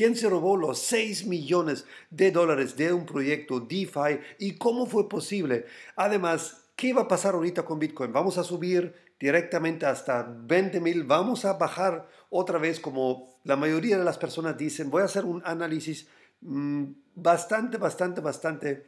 ¿Quién se robó los 6 millones de dólares de un proyecto DeFi y cómo fue posible? Además, ¿qué va a pasar ahorita con Bitcoin? ¿Vamos a subir directamente hasta 20 mil? ¿Vamos a bajar otra vez como la mayoría de las personas dicen? Voy a hacer un análisis mm, bastante, bastante, bastante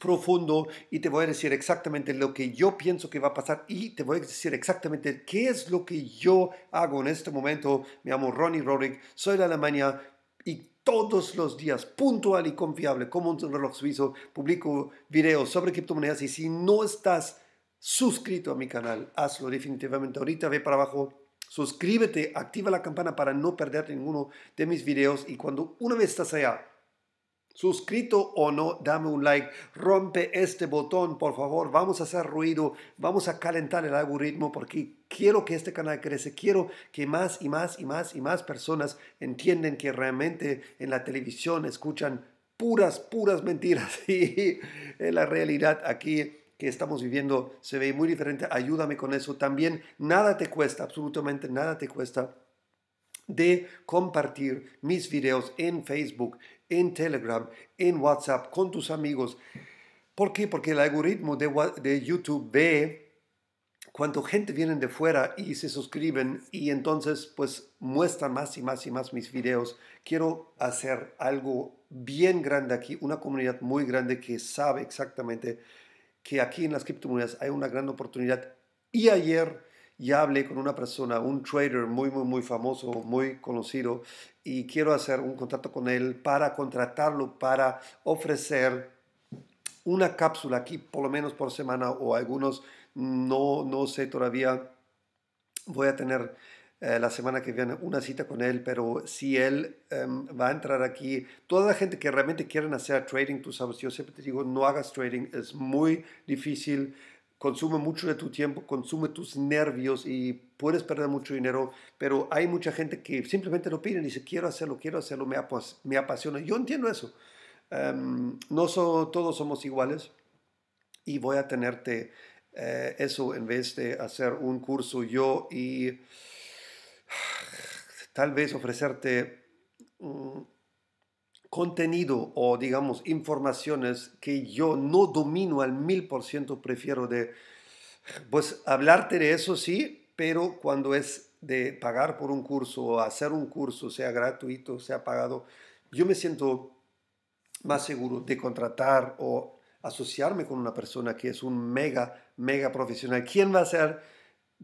profundo y te voy a decir exactamente lo que yo pienso que va a pasar y te voy a decir exactamente qué es lo que yo hago en este momento. Me llamo Ronnie Rorik, soy de Alemania, y todos los días, puntual y confiable, como un reloj suizo, publico videos sobre criptomonedas y si no estás suscrito a mi canal, hazlo definitivamente. Ahorita ve para abajo, suscríbete, activa la campana para no perder ninguno de mis videos y cuando una vez estás allá, Suscrito o no, dame un like, rompe este botón, por favor, vamos a hacer ruido, vamos a calentar el algoritmo porque quiero que este canal crece, quiero que más y más y más y más personas entiendan que realmente en la televisión escuchan puras, puras mentiras y la realidad aquí que estamos viviendo se ve muy diferente. Ayúdame con eso también. Nada te cuesta, absolutamente nada te cuesta de compartir mis videos en Facebook, en Telegram, en WhatsApp, con tus amigos. ¿Por qué? Porque el algoritmo de, de YouTube ve cuánto gente viene de fuera y se suscriben y entonces pues muestra más y más y más mis videos. Quiero hacer algo bien grande aquí, una comunidad muy grande que sabe exactamente que aquí en las criptomonedas hay una gran oportunidad. Y ayer ya hablé con una persona, un trader muy, muy, muy famoso, muy conocido, y quiero hacer un contacto con él para contratarlo, para ofrecer una cápsula aquí, por lo menos por semana, o algunos, no, no sé todavía, voy a tener eh, la semana que viene una cita con él, pero si él em, va a entrar aquí, toda la gente que realmente quieren hacer trading, tú sabes, yo siempre te digo, no hagas trading, es muy difícil consume mucho de tu tiempo, consume tus nervios y puedes perder mucho dinero, pero hay mucha gente que simplemente lo pide y dice, quiero hacerlo, quiero hacerlo, me, me apasiona. Yo entiendo eso. Em, no todos somos iguales y voy a tenerte eh, eso en vez de hacer un curso yo y tal vez ofrecerte... Mm, contenido o digamos informaciones que yo no domino al mil por ciento, prefiero de, pues hablarte de eso sí, pero cuando es de pagar por un curso o hacer un curso, sea gratuito, sea pagado, yo me siento más seguro de contratar o asociarme con una persona que es un mega, mega profesional. ¿Quién va a ser?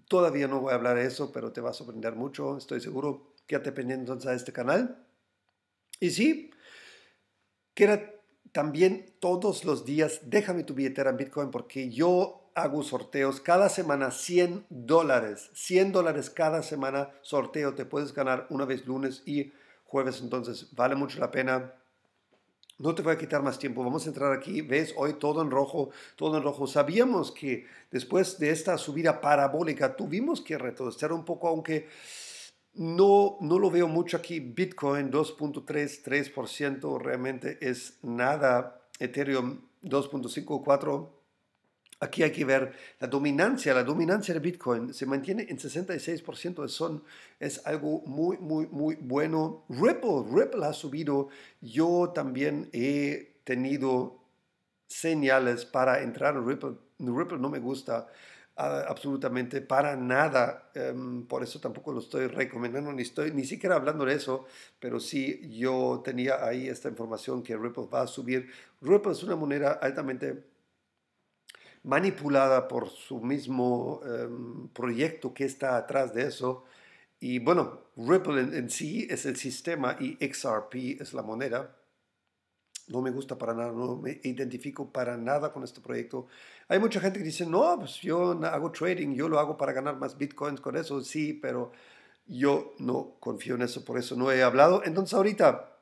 Todavía no voy a hablar de eso, pero te va a sorprender mucho, estoy seguro. Quédate pendiente entonces a este canal. Y sí, que era también todos los días, déjame tu billetera en Bitcoin porque yo hago sorteos cada semana 100 dólares, 100 dólares cada semana sorteo, te puedes ganar una vez lunes y jueves, entonces vale mucho la pena. No te voy a quitar más tiempo, vamos a entrar aquí, ves hoy todo en rojo, todo en rojo. Sabíamos que después de esta subida parabólica tuvimos que retroceder un poco, aunque no, no lo veo mucho aquí. Bitcoin 2.3, 2.33% realmente es nada. Ethereum 2.54%. Aquí hay que ver la dominancia, la dominancia de Bitcoin se mantiene en 66%, son, es algo muy, muy, muy bueno. Ripple, Ripple ha subido, yo también he tenido señales para entrar en Ripple, Ripple no me gusta, absolutamente para nada. Em, por eso tampoco lo estoy recomendando, ni estoy ni siquiera hablando de eso, pero sí yo tenía ahí esta información que Ripple va a subir. Ripple es una moneda altamente manipulada por su mismo em, proyecto que está atrás de eso. Y bueno, Ripple en sí es el sistema y XRP es la moneda no me gusta para nada, no me identifico para nada con este proyecto. Hay mucha gente que dice, no, pues yo hago trading, yo lo hago para ganar más bitcoins con eso, sí, pero yo no confío en eso, por eso no he hablado. Entonces ahorita,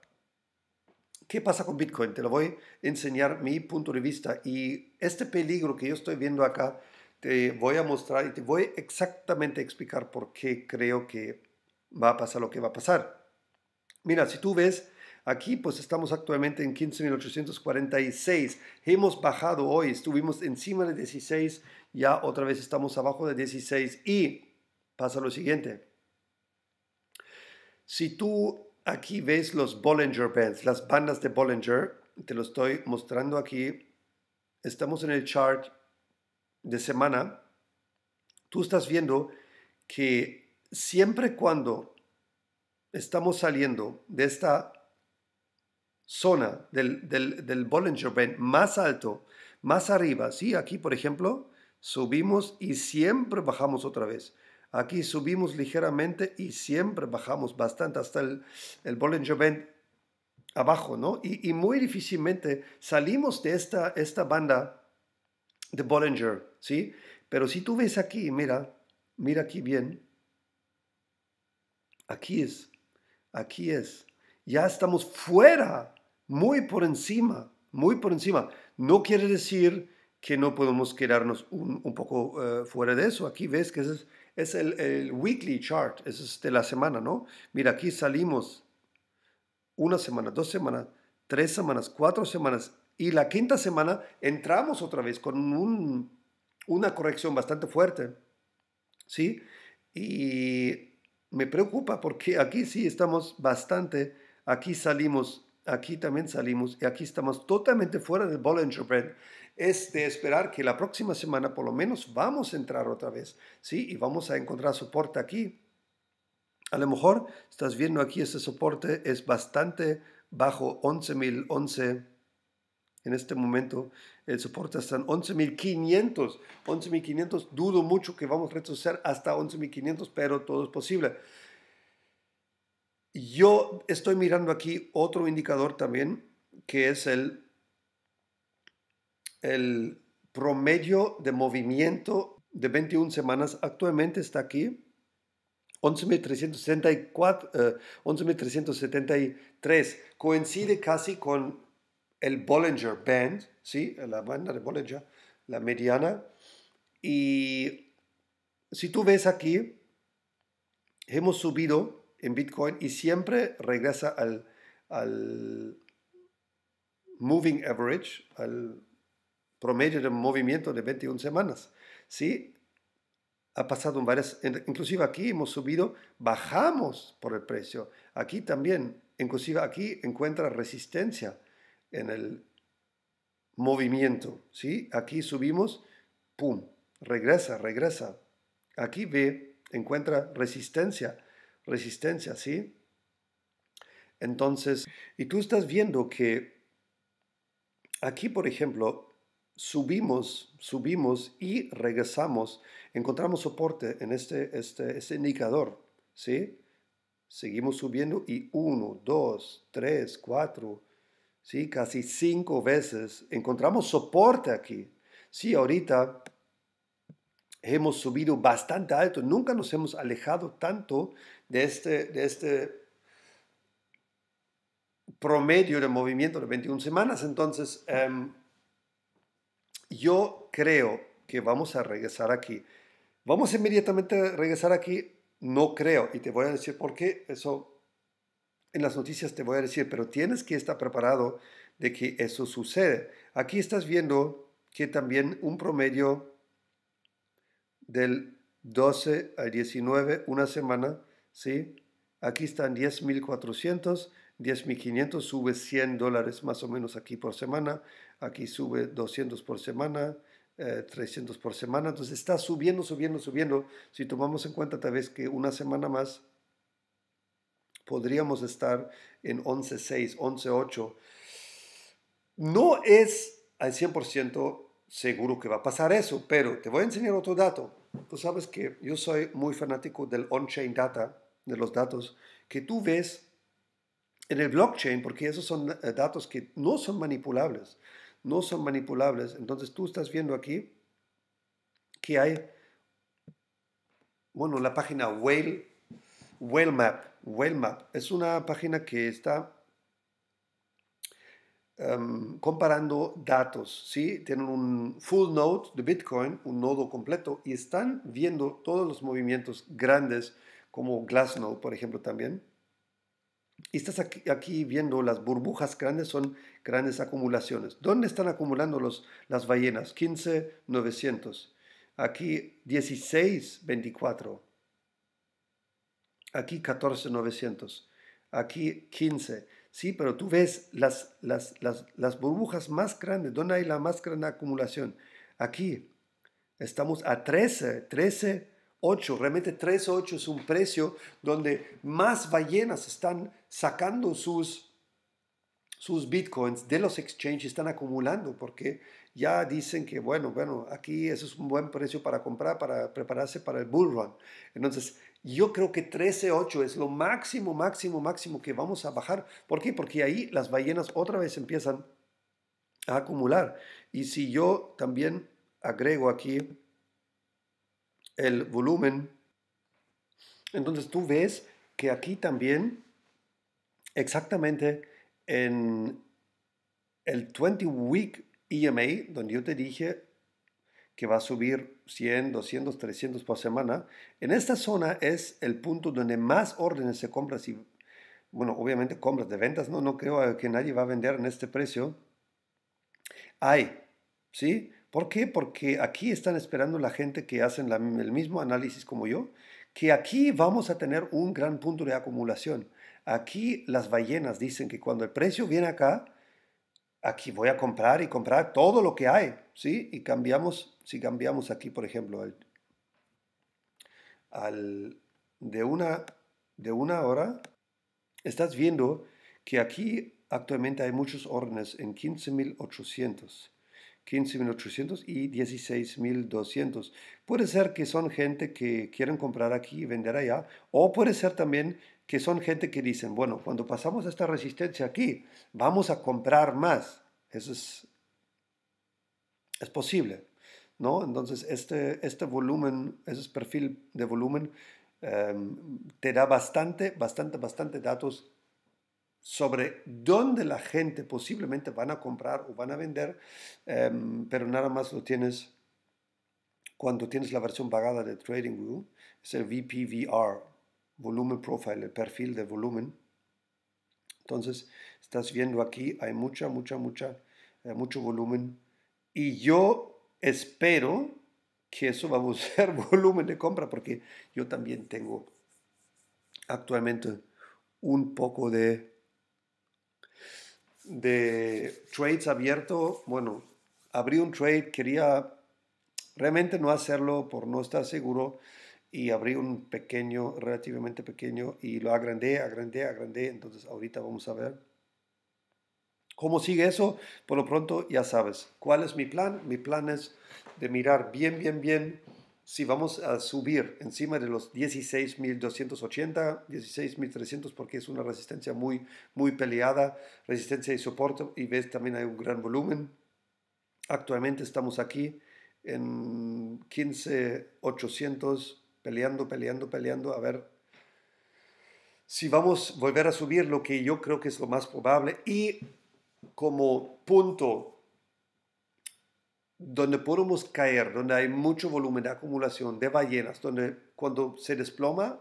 ¿qué pasa con Bitcoin? Te lo voy a enseñar mi punto de vista y este peligro que yo estoy viendo acá, te voy a mostrar y te voy exactamente a explicar por qué creo que va a pasar lo que va a pasar. Mira, si tú ves Aquí pues estamos actualmente en 15.846. Hemos bajado hoy, estuvimos encima de 16, ya otra vez estamos abajo de 16 y pasa lo siguiente. Si tú aquí ves los Bollinger Bands, las bandas de Bollinger, te lo estoy mostrando aquí. Estamos en el chart de semana. Tú estás viendo que siempre cuando estamos saliendo de esta zona del, Bollinger Band más alto, más arriba, ¿sí? Aquí, por ejemplo, subimos y siempre bajamos otra vez. Aquí subimos ligeramente y siempre bajamos bastante hasta el, Bollinger Band abajo, ¿no? Y, y, muy difícilmente salimos de esta, esta banda de Bollinger, ¿sí? Pero si tú ves aquí, mira, mira aquí bien. Aquí es, aquí es ya estamos fuera, muy por encima, muy por encima. No quiere decir que no podemos quedarnos un, poco eh, fuera de eso. Aquí ves que ese es, el, weekly chart, es de la semana, ¿no? Mira, aquí salimos una semana, dos semanas, tres semanas, cuatro semanas y la quinta semana entramos otra vez con una corrección bastante fuerte, ¿sí? Y me preocupa porque aquí sí estamos bastante Aquí salimos, aquí también salimos y aquí estamos totalmente fuera del Bollinger Band. Es de esperar que la próxima semana por lo menos vamos a entrar otra vez, ¿sí? Y vamos a encontrar soporte aquí. A lo mejor estás viendo aquí este soporte es bastante bajo 11.011 en este momento el soporte está en 11.500. 11.500, dudo mucho que vamos a retroceder hasta 11.500, pero todo es posible. Yo estoy mirando aquí otro indicador también, que es el, el promedio de movimiento de 21 semanas. Actualmente está aquí 11.373. Eh, Coincide casi con el Bollinger Band, ¿sí? la banda de Bollinger, la mediana. Y si tú ves aquí, hemos subido en Bitcoin y siempre regresa al, moving average, al promedio de movimiento de 21 semanas. ¿sí? Ha pasado en varias, inclusive aquí hemos subido, bajamos por el precio. Aquí también, inclusive aquí encuentra resistencia en el movimiento. ¿sí? Aquí subimos, ¡pum! Regresa, regresa. Aquí ve, encuentra resistencia resistencia, ¿sí? Entonces, y tú estás viendo que aquí, por ejemplo, subimos, subimos y regresamos, encontramos soporte en este, este, este, indicador, ¿sí? Seguimos subiendo y uno, dos, tres, cuatro, ¿sí? Casi cinco veces encontramos soporte aquí. Sí, ahorita hemos subido bastante alto, nunca nos hemos alejado tanto de este, de este promedio de movimiento de 21 semanas. Entonces, em, yo creo que vamos a regresar aquí. Vamos inmediatamente a regresar aquí. No creo, y te voy a decir por qué. Eso en las noticias te voy a decir, pero tienes que estar preparado de que eso sucede. Aquí estás viendo que también un promedio del 12 al 19, una semana, ¿sí? Aquí están 10.400, 10.500, sube 100 dólares más o menos aquí por semana, aquí sube 200 por semana, 300 eh, por semana, entonces está subiendo, subiendo, subiendo. Si tomamos en cuenta tal vez que una semana más podríamos estar en 11.6, 11.8. No es al 100% seguro que va a pasar eso, pero te voy a enseñar otro dato. Tú sabes que yo soy muy fanático del on-chain data de los datos que tú ves en el blockchain, porque esos son eh, datos que no son manipulables, no son manipulables. Entonces tú estás viendo aquí que hay, bueno, la página Whale, Whale Map. Whale Map es una página que está em, comparando datos, ¿sí? Tienen un full node de Bitcoin, un nodo completo, y están viendo todos los movimientos grandes como Glassnode, por ejemplo, también. Y estás aquí, viendo las burbujas grandes, son grandes acumulaciones. ¿Dónde están acumulando los, las ballenas? 15, 900. Aquí 16, 24. Aquí 14, 900. Aquí 15. Sí, pero tú ves las, las, las burbujas más grandes. ¿Dónde hay la más grande acumulación? Aquí estamos a 13, 13, 8, realmente 3.8 es un precio donde más ballenas están sacando sus, sus bitcoins de los exchanges, están acumulando, porque ya dicen que, bueno, bueno, aquí eso es un buen precio para comprar, para prepararse para el bull run. Entonces, yo creo que 13.8 es lo máximo, máximo, máximo que vamos a bajar. ¿Por qué? Porque ahí las ballenas otra vez empiezan a acumular. Y si yo también agrego aquí el volumen. Entonces tú ves que aquí también, exactamente en el 20 week EMA, donde yo te dije que va a subir 100, 200, 300 por semana, en esta zona es el punto donde más órdenes se compran. Si, bueno, obviamente compras de ventas, no, no creo que nadie va a vender en este precio. Hay, ¿sí? ¿Por qué? Porque aquí están esperando la gente que hacen el mismo análisis como yo, que aquí vamos a tener un gran punto de acumulación. Aquí las ballenas dicen que cuando el precio viene acá, aquí voy a comprar y comprar todo lo que hay, ¿sí? Y cambiamos, si cambiamos aquí, por ejemplo, de, una, de una hora, estás viendo que aquí actualmente hay muchos órdenes en 15.800. 15.800 y 16.200. Puede ser que son gente que quieren comprar aquí y vender allá, o puede ser también que son gente que dicen, bueno, cuando pasamos esta resistencia aquí, vamos a comprar más. Eso es, es posible, ¿no? Entonces, este, este volumen, ese perfil de volumen, em, te da bastante, bastante, bastante datos sobre dónde la gente posiblemente van a comprar o van a vender, em, pero nada más lo tienes cuando tienes la versión pagada de TradingView, es el VPVR, Volumen Profile, el perfil de volumen. Entonces, estás viendo aquí, hay mucha, mucha, mucha, eh, mucho volumen. Y yo espero que eso va a ser volumen de compra, porque yo también tengo actualmente un poco de de trades abierto, bueno, abrí un trade, quería realmente no hacerlo por no estar seguro y abrí un pequeño, relativamente pequeño y lo agrandé, agrandé, agrandé, entonces ahorita vamos a ver. ¿Cómo sigue eso? Por lo pronto ya sabes. ¿Cuál es mi plan? Mi plan es de mirar bien, bien, bien si vamos a subir encima de los 16.280, 16.300, porque es una resistencia muy, muy peleada, resistencia y soporte, y ves también hay un gran volumen. Actualmente estamos aquí en 15.800, peleando, peleando, peleando, a ver si vamos a volver a subir, lo que yo creo que es lo más probable, y como punto donde podemos caer, donde hay mucho volumen de acumulación de ballenas, donde cuando se desploma,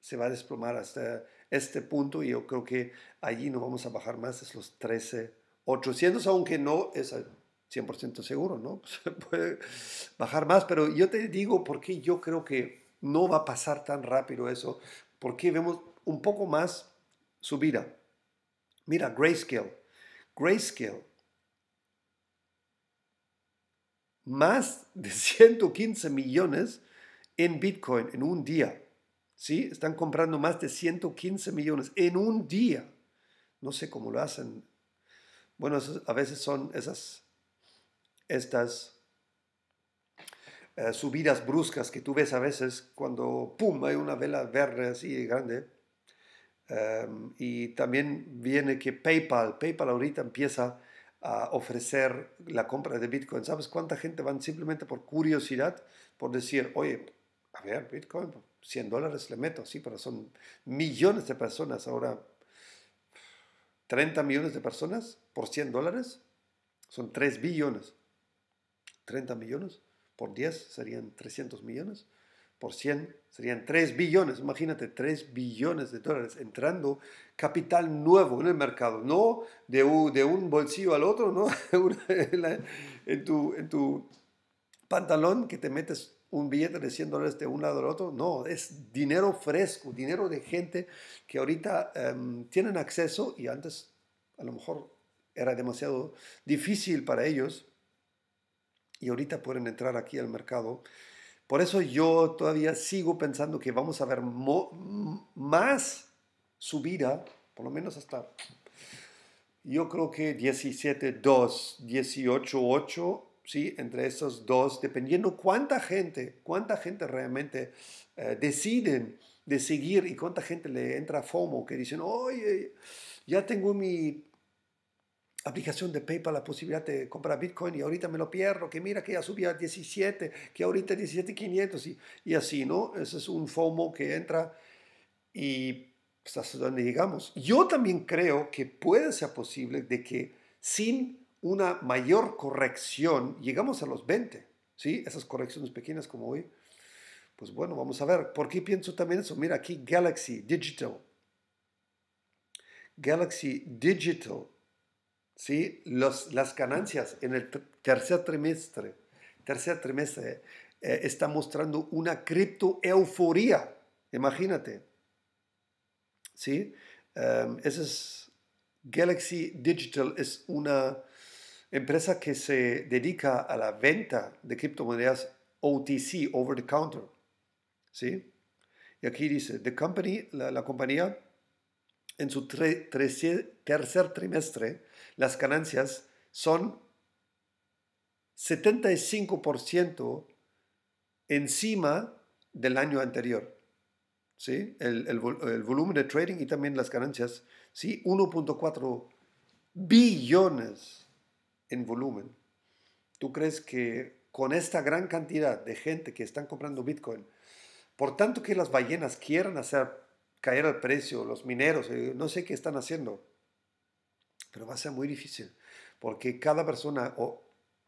se va a desplomar hasta este punto y yo creo que allí no vamos a bajar más, es los 13, 800, aunque no es 100% seguro, ¿no? Se puede bajar más, pero yo te digo por qué yo creo que no va a pasar tan rápido eso, porque vemos un poco más subida. Mira, grayscale. Grayscale más de 115 millones en Bitcoin en un día. ¿Sí? Están comprando más de 115 millones en un día. No sé cómo lo hacen. Bueno, a veces son esas, estas eh, subidas bruscas que tú ves a veces cuando, ¡pum!, hay una vela verde así grande. Em, y también viene que PayPal, PayPal ahorita empieza a ofrecer la compra de Bitcoin. ¿Sabes cuánta gente van simplemente por curiosidad, por decir, oye, a ver, Bitcoin, 100 dólares le meto, sí, pero son millones de personas ahora. 30 millones de personas por 100 dólares son 3 billones. 30 millones por 10 serían 300 millones por 100 serían 3 billones, imagínate, 3 billones de dólares entrando capital nuevo en el mercado, no de, de un bolsillo al otro, ¿no? en, tu, en tu pantalón que te metes un billete de 100 dólares de un lado al otro, no, es dinero fresco, dinero de gente que ahorita em, tienen acceso y antes a lo mejor era demasiado difícil para ellos y ahorita pueden entrar aquí al mercado por eso yo todavía sigo pensando que vamos a ver más subida, por lo menos hasta, yo creo que 17 18 8 ¿sí? entre esos dos, dependiendo cuánta gente, cuánta gente realmente eh, deciden de seguir y cuánta gente le entra FOMO, que dicen, oye, ya tengo mi aplicación de PayPal la posibilidad de comprar Bitcoin y ahorita me lo pierdo, que mira que ya subía a 17, que ahorita 17,500 y, y así, ¿no? Ese es un FOMO que entra y pues, hasta donde llegamos. Yo también creo que puede ser posible de que sin una mayor corrección llegamos a los 20, ¿sí? Esas correcciones pequeñas como hoy. Pues bueno, vamos a ver. ¿Por qué pienso también eso? Mira aquí Galaxy Digital. Galaxy Digital los, las ganancias en el tercer trimestre, tercer trimestre eh, está mostrando una cripto euforía, imagínate. ¿Sí? Em, es Galaxy Digital, es una empresa que se dedica a la venta de criptomonedas OTC, over the counter. ¿Sí? Y aquí dice, the company, la, la compañía en su tercer trimestre, las ganancias son 75% encima del año anterior. ¿sí? El, volumen de trading y también las ganancias, ¿sí? 1.4 billones en volumen. ¿Tú crees que con esta gran cantidad de gente que están comprando Bitcoin, por tanto que las ballenas quieran hacer caer el precio, los mineros, eh, no sé qué están haciendo, pero va a ser muy difícil, porque cada persona o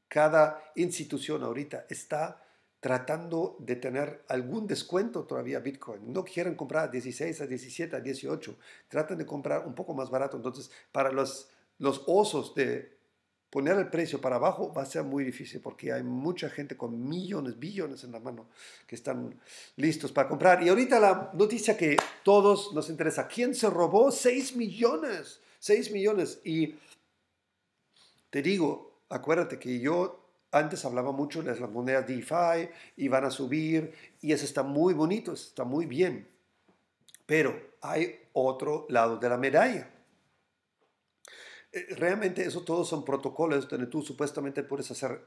cada institución ahorita está tratando de tener algún descuento todavía Bitcoin. No quieren comprar a 16, a 17, a 18, tratan de comprar un poco más barato. Entonces, para los, los osos de poner el precio para abajo va a ser muy difícil porque hay mucha gente con millones, billones en la mano que están listos para comprar. Y ahorita la noticia que todos nos interesa, ¿quién se robó 6 millones? 6 millones. Y te digo, acuérdate que yo antes hablaba mucho de las monedas DeFi y van a subir y eso está muy bonito, está muy bien. Pero hay otro lado de la medalla. Eh, realmente eso todos son protocolos donde tú supuestamente puedes hacer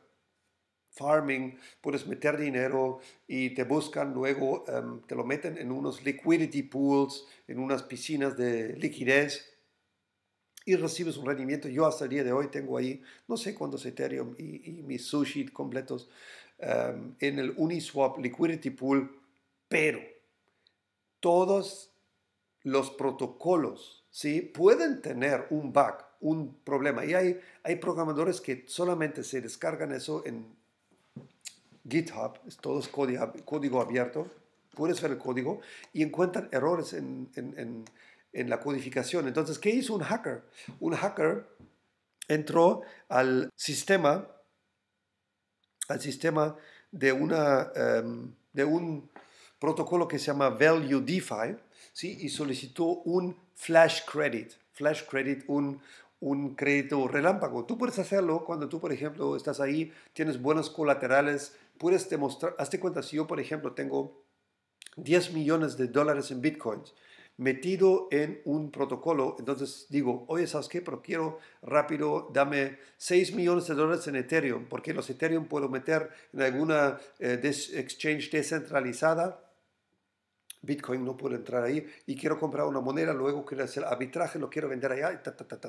farming, puedes meter dinero y te buscan luego, em, te lo meten en unos liquidity pools, en unas piscinas de liquidez y recibes un rendimiento. Yo hasta el día de hoy tengo ahí, no sé cuántos Ethereum y, y mis sushi completos em, en el Uniswap liquidity pool, pero todos los protocolos ¿sí? pueden tener un bug un problema. Y hay, hay programadores que solamente se descargan eso en GitHub, todo código, abierto, puedes ver el código y encuentran errores en, la codificación. Entonces, ¿qué hizo un hacker? Un hacker entró al sistema, al sistema de, una, em, de un protocolo que se llama Value DeFi y solicitó un flash credit. Flash credit, un, un crédito relámpago. Tú puedes hacerlo cuando tú, por ejemplo, estás ahí, tienes buenas colaterales, puedes demostrar, hazte cuenta, si yo, por ejemplo, tengo 10 millones de dólares en bitcoins metido en un protocolo, entonces digo, oye, ¿sabes qué? Pero quiero rápido, dame 6 millones de dólares en Ethereum, porque los Ethereum puedo meter en alguna eh, exchange descentralizada Bitcoin no puede entrar ahí y quiero comprar una moneda, luego quiero hacer arbitraje, lo quiero vender allá, y ta, ta,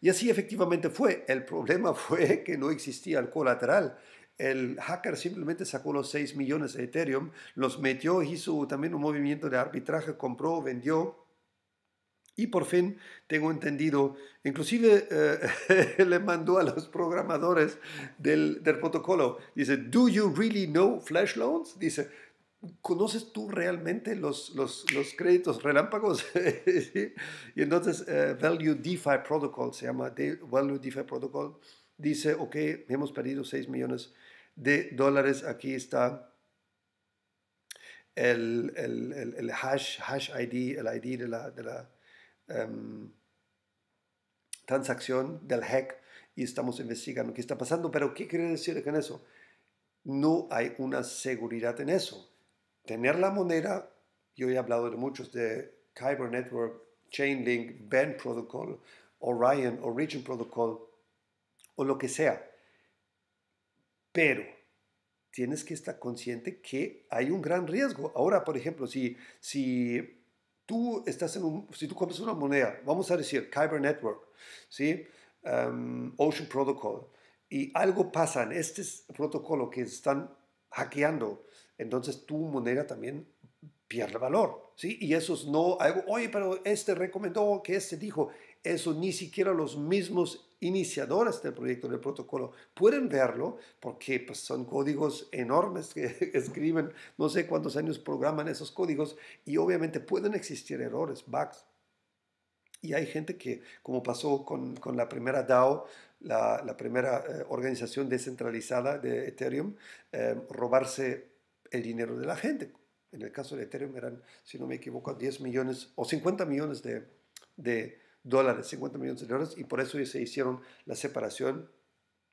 y así efectivamente fue. El problema fue que no existía el colateral. El hacker simplemente sacó los 6 millones de Ethereum, los metió, hizo también un movimiento de arbitraje, compró, vendió. Y por fin, tengo entendido, inclusive eh, le mandó a los programadores del, del protocolo, dice, ¿Do you really know Flash Loans? Dice, ¿conoces tú realmente los, créditos relámpagos? Y entonces eh, Value DeFi Protocol, se llama Value DeFi Protocol, dice, ok, hemos perdido 6 millones de dólares, aquí está el, el, hash, ID, el ID de la, em, transacción, del hack, y estamos investigando qué está pasando, pero ¿qué quiere decir con eso? No hay una seguridad en eso tener la moneda, yo he hablado de muchos de Kyber Network, Chainlink, Band Protocol, Orion, Origin Protocol o lo que sea. Pero tienes que estar consciente que hay un gran riesgo. Ahora, por ejemplo, si, si tú estás en un, si tú compras una moneda, vamos a decir Kyber Network, ¿sí? Em, Ocean Protocol, y algo pasa en este protocolo que están hackeando, entonces tu moneda también pierde valor, ¿sí? Y es no, algo, oye, pero este recomendó, que este dijo, eso ni siquiera los mismos iniciadores del proyecto del protocolo pueden verlo porque pues, son códigos enormes que escriben, no sé cuántos años programan esos códigos y obviamente pueden existir errores, bugs. Y hay gente que, como pasó con, con la primera DAO, la, la primera eh, organización descentralizada de Ethereum, eh, robarse el dinero de la gente. En el caso de Ethereum eran, si no me equivoco, 10 millones o 50 millones de, de dólares, 50 millones de dólares, y por eso se hicieron la separación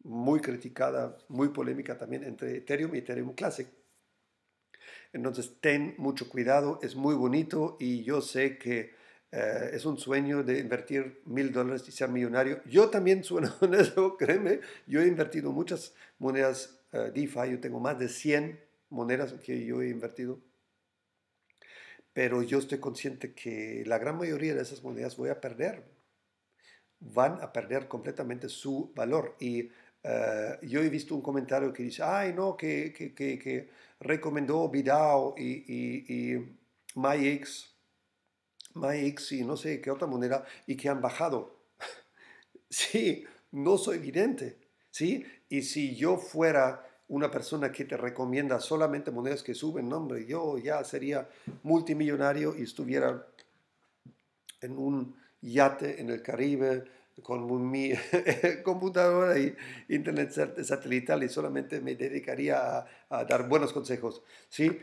muy criticada, muy polémica también entre Ethereum y Ethereum Classic. Entonces, ten mucho cuidado, es muy bonito y yo sé que eh, es un sueño de invertir mil dólares y ser millonario. Yo también sueno en eso, créeme, yo he invertido muchas monedas eh, DeFi, yo tengo más de 100 monedas que yo he invertido, pero yo estoy consciente que la gran mayoría de esas monedas voy a perder, van a perder completamente su valor. Y eh, yo he visto un comentario que dice, ay no, que, que, que, recomendó Vidao y, y, y MyX, MyX y no sé qué otra moneda, y que han bajado. sí, no soy evidente ¿sí? Y si yo fuera una persona que te recomienda solamente monedas que suben, nombre, yo ya sería multimillonario y estuviera en un yate en el Caribe con mi computadora y internet satelital y solamente me dedicaría a, dar buenos consejos, ¿sí?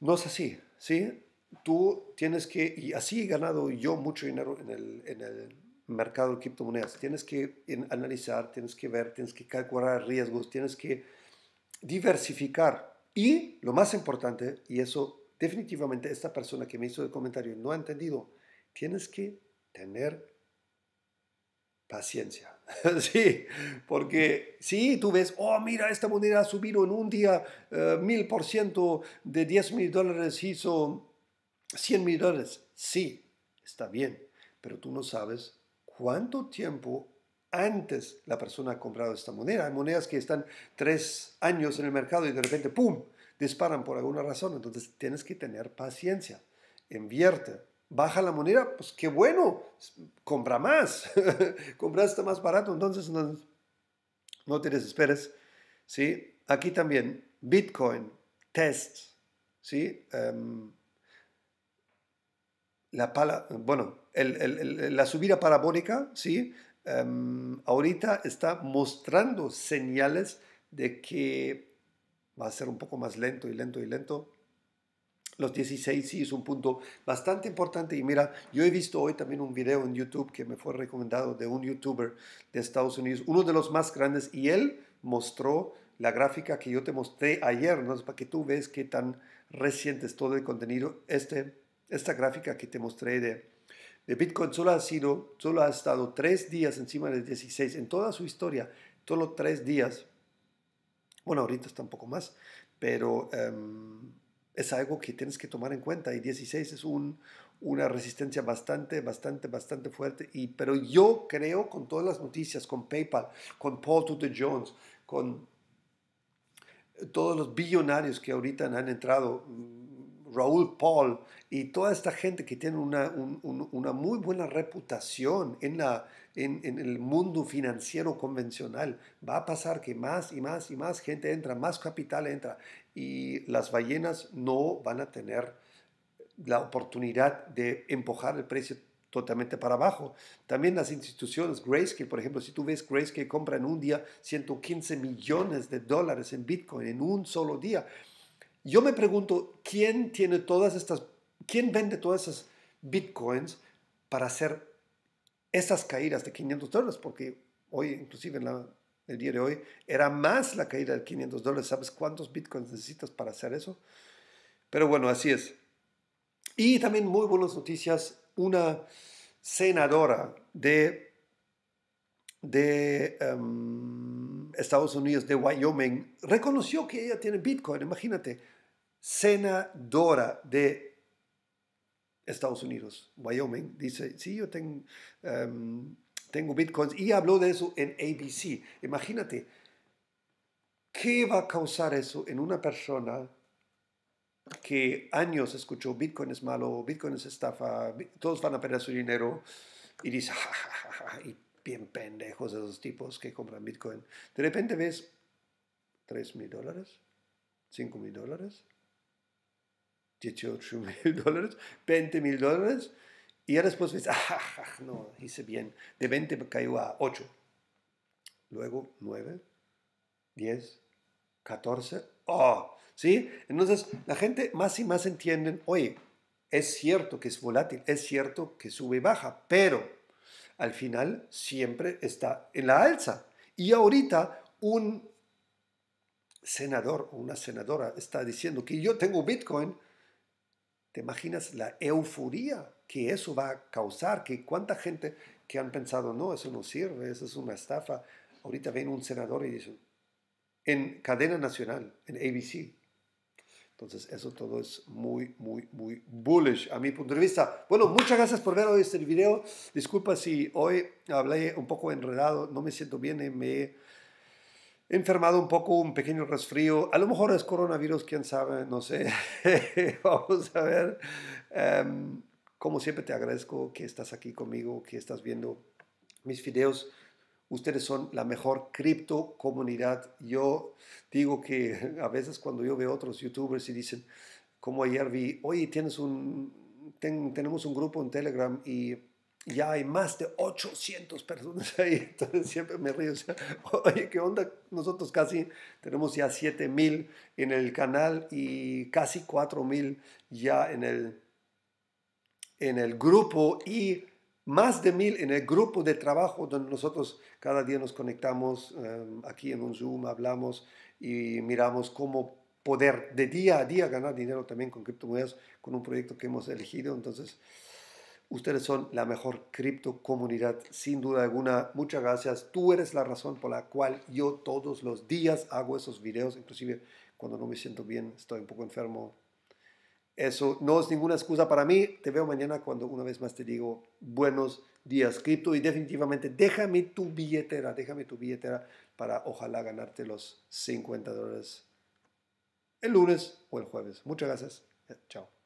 No es así, ¿sí? Tú tienes que, y así he ganado yo mucho dinero en el mercado de criptomonedas. Tienes que analizar, tienes que ver, tienes que calcular riesgos, tienes que diversificar. Y lo más importante, y eso definitivamente esta persona que me hizo el comentario no ha entendido, tienes que tener paciencia. sí, porque si sí, tú ves, oh, mira, esta moneda ha subido en un día eh, mil por ciento de 10 mil dólares, hizo 100 mil dólares. Sí, está bien, pero tú no sabes cuánto tiempo antes la persona ha comprado esta moneda. Hay monedas que están tres años en el mercado y de repente, ¡pum!, disparan por alguna razón. Entonces tienes que tener paciencia, invierte. Baja la moneda, pues qué bueno, compra más, compraste más barato, entonces no, te desesperes. ¿sí? Aquí también, Bitcoin, test, ¿sí? Em, la pala, bueno, la subida parabólica, ¿sí? Em, ahorita está mostrando señales de que va a ser un poco más lento y lento y lento. Los 16 sí es un punto bastante importante y mira, yo he visto hoy también un video en YouTube que me fue recomendado de un youtuber de Estados Unidos, uno de los más grandes, y él mostró la gráfica que yo te mostré ayer, ¿no? para que tú ves qué tan reciente es todo el contenido. Este esta gráfica que te mostré de, de Bitcoin solo ha, sido, solo ha estado tres días encima de 16 en toda su historia, solo tres días. Bueno, ahorita está un poco más, pero em, es algo que tienes que tomar en cuenta y 16 es un, una resistencia bastante, bastante, bastante fuerte. Y, pero yo creo con todas las noticias, con PayPal, con Paul Tudor Jones, con todos los billonarios que ahorita han entrado, Raúl Paul y toda esta gente que tiene una, muy buena reputación en, la, en, en, el mundo financiero convencional. Va a pasar que más y más y más gente entra, más capital entra y las ballenas no van a tener la oportunidad de empujar el precio totalmente para abajo. También las instituciones, Grayscale, por ejemplo, si tú ves Grayscale compra en un día 115 millones de dólares en Bitcoin, en un solo día, yo me pregunto, ¿quién tiene todas estas, quién vende todas esas bitcoins para hacer esas caídas de 500 dólares? Porque hoy, inclusive en el día de hoy, era más la caída de 500 dólares. ¿Sabes cuántos bitcoins necesitas para hacer eso? Pero bueno, así es. Y también muy buenas noticias, una senadora de, em, Estados Unidos, de Wyoming, reconoció que ella tiene Bitcoin, imagínate senadora de Estados Unidos, Wyoming, dice, sí, yo em, tengo, bitcoins y habló de eso en ABC. Imagínate, ¿qué va a causar eso en una persona que años escuchó Bitcoin es malo, Bitcoin es estafa, todos van a perder su dinero y dice, y bien pendejos esos tipos que compran Bitcoin. De repente ves 3 mil dólares, 5 mil dólares, 18 mil dólares, 20 mil dólares, y ya después ves, ah, no, hice bien, de 20 cayó a 8, luego 9, 10, 14, oh, ¿sí? Entonces la gente más y más entiende, oye, es cierto que es volátil, es cierto que sube y baja, pero al final siempre está en la alza. Y ahorita un senador o una senadora está diciendo que yo tengo Bitcoin, ¿Te imaginas la euforia que eso va a causar? Que cuánta gente que han pensado, no, eso no sirve, eso es una estafa. Ahorita viene un senador y dice, en cadena nacional, en ABC. Entonces, eso todo es muy, muy, muy bullish a mi punto de vista. Bueno, muchas gracias por ver hoy este video. Disculpa si hoy hablé un poco enredado, no me siento bien, me enfermado un poco, un pequeño resfrío, a lo mejor es coronavirus, quién sabe, no sé, vamos a ver. Em, como siempre te agradezco que estás aquí conmigo, que estás viendo mis videos. Ustedes son la mejor cripto comunidad. Yo digo que a veces cuando yo veo otros youtubers y dicen, como ayer vi, oye, tienes un, tenemos un grupo en Telegram y ya hay más de 800 personas ahí, entonces siempre me río, oye, ¿qué onda? Nosotros casi tenemos ya 7000 en el canal y casi 4000 ya en el, en el grupo y más de 1000 en el grupo de trabajo donde nosotros cada día nos conectamos em, aquí en un Zoom, hablamos y miramos cómo poder de día a día ganar dinero también con criptomonedas, con un proyecto que hemos elegido. Entonces, Ustedes son la mejor cripto comunidad, sin duda alguna. Muchas gracias. Tú eres la razón por la cual yo todos los días hago esos videos, inclusive cuando no me siento bien, estoy un poco enfermo. Eso no es ninguna excusa para mí. Te veo mañana cuando una vez más te digo buenos días cripto y definitivamente déjame tu billetera, déjame tu billetera para ojalá ganarte los 50 dólares el lunes o el jueves. Muchas gracias. Chao.